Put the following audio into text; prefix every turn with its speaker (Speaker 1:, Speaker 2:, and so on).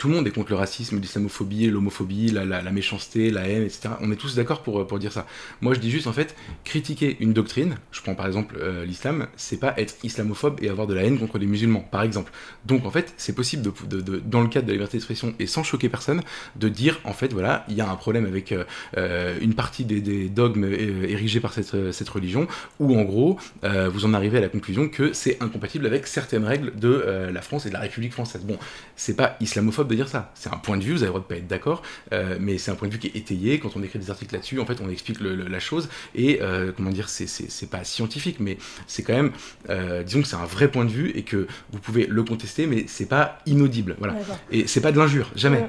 Speaker 1: tout le monde est contre le racisme, l'islamophobie, l'homophobie, la, la, méchanceté, la haine, etc. On est tous d'accord pour, pour dire ça. Moi, je dis juste, en fait, critiquer une doctrine, je prends par exemple euh, l'islam, c'est pas être islamophobe et avoir de la haine contre les musulmans, par exemple. Donc, en fait, c'est possible, de, dans le cadre de la liberté d'expression et sans choquer personne, de dire, en fait, voilà, il y a un problème avec euh, euh, une partie des, des, dogmes érigés par cette, cette religion, où en gros, vous en arrivez à la conclusion que c'est incompatible avec certaines règles de la France et de la République française. Bon, c'est pas islamophobe dire ça. C'est un point de vue, vous avez le droit de pas être d'accord, euh, mais c'est un point de vue qui est étayé. Quand on écrit des articles là-dessus, en fait, on explique la chose. Et euh, comment dire, c'est pas scientifique, mais c'est quand même, euh,
Speaker 2: disons que c'est un vrai point de vue et que vous pouvez le contester, mais c'est pas inaudible. Voilà. Et c'est pas de l'injure, jamais.